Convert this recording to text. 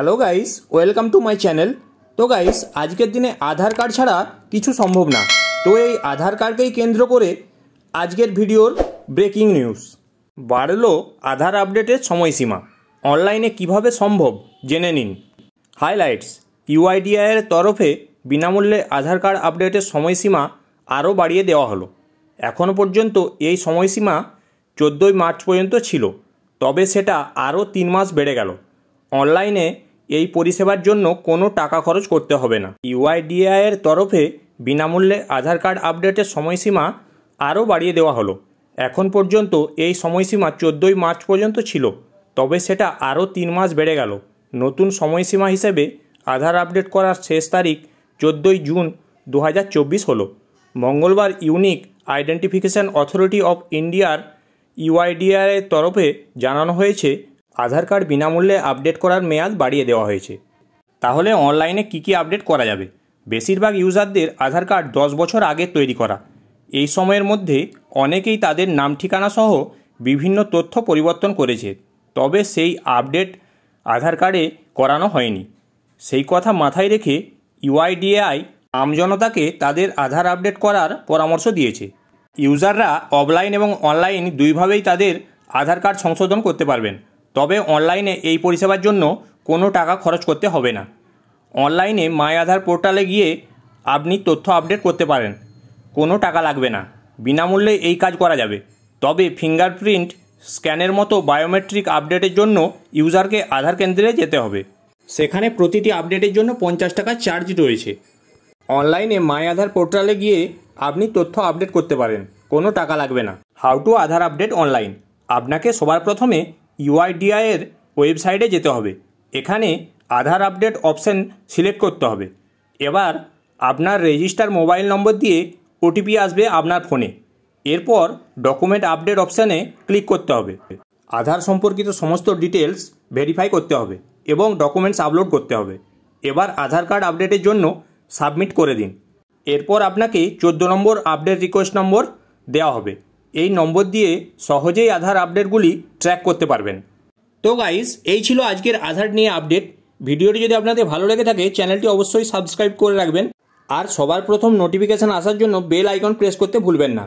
hello guys welcome to my channel তো guys আজকের দিনে আধার কার্ড ছাড়া কিছু সম্ভব না তো এই আধার কার্ডকেই কেন্দ্র করে আজকের ভিডিওর ব্রেকিং নিউজ বাড়ল আধার আপডেটের সময়সীমা অনলাইনে কিভাবে সম্ভব জেনে নিন হাইলাইটস ইউআইডিআইয়ের তরফে বিনামূল্যে আধার কার্ড আপডেটের সময়সীমা আরও বাড়িয়ে দেওয়া হলো এখন পর্যন্ত এই সময়সীমা চোদ্দোই মার্চ পর্যন্ত ছিল তবে সেটা আরও তিন মাস বেড়ে গেল অনলাইনে এই পরিষেবার জন্য কোনো টাকা খরচ করতে হবে না ইউআইডিআই এর তরফে বিনামূল্যে আধার কার্ড আপডেটের সময়সীমা আরও বাড়িয়ে দেওয়া হলো এখন পর্যন্ত এই সময়সীমা চোদ্দোই মার্চ পর্যন্ত ছিল তবে সেটা আরও তিন মাস বেড়ে গেল নতুন সময়সীমা হিসেবে আধার আপডেট করার শেষ তারিখ চোদ্দোই জুন দু হলো মঙ্গলবার ইউনিক আইডেন্টিফিকেশান অথরিটি অফ ইন্ডিয়ার ইউআইডিআর তরফে জানানো হয়েছে আধার কার্ড বিনামূল্যে আপডেট করার মেয়াদ বাড়িয়ে দেওয়া হয়েছে তাহলে অনলাইনে কি কি আপডেট করা যাবে বেশিরভাগ ইউজারদের আধার কার্ড দশ বছর আগে তৈরি করা এই সময়ের মধ্যে অনেকেই তাদের নাম ঠিকানা সহ বিভিন্ন তথ্য পরিবর্তন করেছে তবে সেই আপডেট আধার কার্ডে করানো হয়নি সেই কথা মাথায় রেখে ইউআইডিএআই আমজনতাকে তাদের আধার আপডেট করার পরামর্শ দিয়েছে ইউজাররা অফলাইন এবং অনলাইন দুইভাবেই তাদের আধার কার্ড সংশোধন করতে পারবেন তবে অনলাইনে এই পরিষেবার জন্য কোনো টাকা খরচ করতে হবে না অনলাইনে মাই আধার পোর্টালে গিয়ে আপনি তথ্য আপডেট করতে পারেন কোনো টাকা লাগবে না বিনামূল্যে এই কাজ করা যাবে তবে ফিঙ্গারপ্রিন্ট স্ক্যানের মতো বায়োমেট্রিক আপডেটের জন্য ইউজারকে আধার কেন্দ্রে যেতে হবে সেখানে প্রতিটি আপডেটের জন্য পঞ্চাশ টাকা চার্জ রয়েছে অনলাইনে মাই আধার পোর্টালে গিয়ে আপনি তথ্য আপডেট করতে পারেন কোনো টাকা লাগবে না how to Aadhaar update online আপনাকে সবার প্রথমে ইউআইডিআইয়ের ওয়েবসাইটে যেতে হবে এখানে আধার আপডেট অপশান সিলেক্ট করতে হবে এবার আপনার রেজিস্টার মোবাইল নম্বর দিয়ে ওটিপি আসবে আপনার ফোনে এরপর ডকুমেন্ট আপডেট অপশানে ক্লিক করতে হবে আধার সম্পর্কিত সমস্ত ডিটেলস ভেরিফাই করতে হবে এবং ডকুমেন্টস আপলোড করতে হবে এবার আধার কার্ড আপডেটের জন্য সাবমিট করে দিন এরপর আপনাকে চোদ্দো নম্বর আপডেট রিকোয়েস্ট নম্বর দেওয়া হবে এই নম্বর দিয়ে সহজেই আধার আপডেটগুলি ট্র্যাক করতে পারবেন তো গাইস এই ছিল আজকের আধার নিয়ে আপডেট ভিডিওটি যদি আপনাদের ভালো লেগে থাকে চ্যানেলটি অবশ্যই সাবস্ক্রাইব করে রাখবেন আর সবার প্রথম নোটিফিকেশান আসার জন্য বেল আইকন প্রেস করতে ভুলবেন না